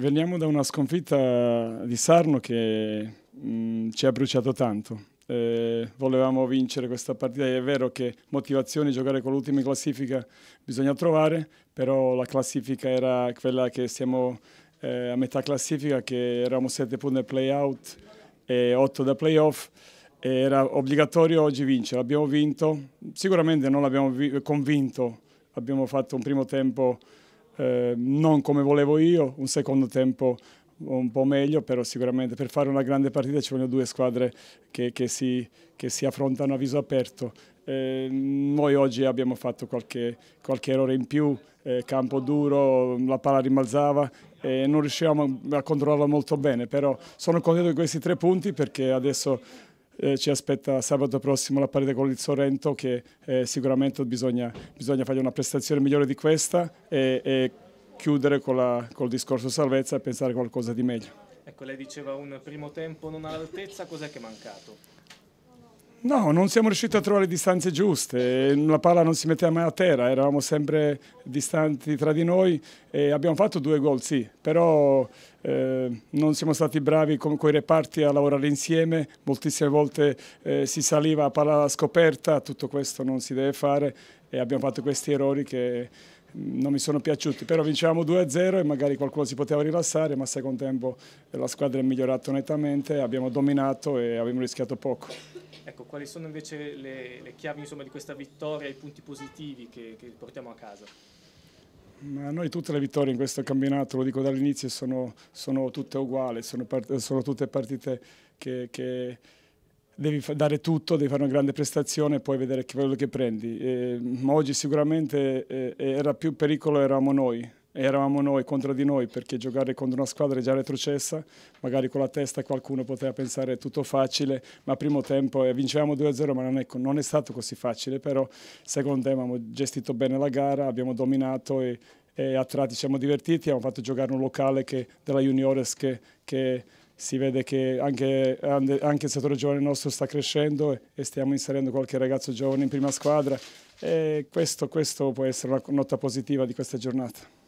Veniamo da una sconfitta di Sarno che mh, mm, ci ha bruciato tanto. Eh, volevamo vincere questa partita, è vero che motivazioni giocare con l'ultima classifica bisogna trovare, però la classifica era quella che siamo eh, a metà classifica, che eravamo 7 punti da play-out e 8 da playoff off Era obbligatorio oggi vincere, abbiamo vinto, sicuramente non l'abbiamo convinto, abbiamo fatto un primo tempo Ehm, non come volevo io, un secondo tempo un po' meglio, però sicuramente per fare una grande partita ci vogliono due squadre che, che, si, che si, affrontano a viso aperto. Eh, noi oggi abbiamo fatto qualche, qualche errore in più, eh, campo duro, la palla rimbalzava e non riuscivamo a controllarla molto bene, però sono contento di questi tre punti perché adesso eh, ci aspetta sabato prossimo la partita con il Sorrento che eh, sicuramente bisogna, bisogna, fare una prestazione migliore di questa e, e chiudere con la, col discorso salvezza e pensare a qualcosa di meglio. Ecco, lei diceva un primo tempo non all'altezza, cos'è che è mancato? No, non siamo riusciti a trovare le distanze giuste, la palla non si metteva mai a terra, eravamo sempre distanti tra di noi e abbiamo fatto due gol sì, però eh, non siamo stati bravi con, con i reparti a lavorare insieme, moltissime volte eh, si saliva a palla scoperta, tutto questo non si deve fare e abbiamo fatto questi errori che non mi sono piaciuti, però vincevamo 2-0 e magari qualcuno si poteva rilassare, ma al secondo tempo la squadra è migliorata nettamente, abbiamo dominato e abbiamo rischiato poco. Ecco, quali sono invece le, le chiavi insomma, di questa vittoria, i punti positivi che, che portiamo a casa? Ma noi tutte le vittorie in questo campionato, lo dico dall'inizio, sono, sono, tutte uguali, sono, sono tutte partite che, che devi dare tutto, devi fare una grande prestazione e poi vedere quello che prendi. E, ma oggi sicuramente eh, era più pericolo eravamo noi, eravamo noi contro di noi perché giocare contro una squadra già retrocessa, magari con la testa qualcuno poteva pensare è tutto facile, ma primo tempo eh, vincevamo 2-0 ma non è, non è, stato così facile, però secondo me abbiamo gestito bene la gara, abbiamo dominato e, e a tratti ci siamo divertiti, abbiamo fatto giocare un locale che, della Juniores che, che si vede che anche, anche, il settore giovane nostro sta crescendo e stiamo inserendo qualche ragazzo giovane in prima squadra e questo, questo può essere una nota positiva di questa giornata.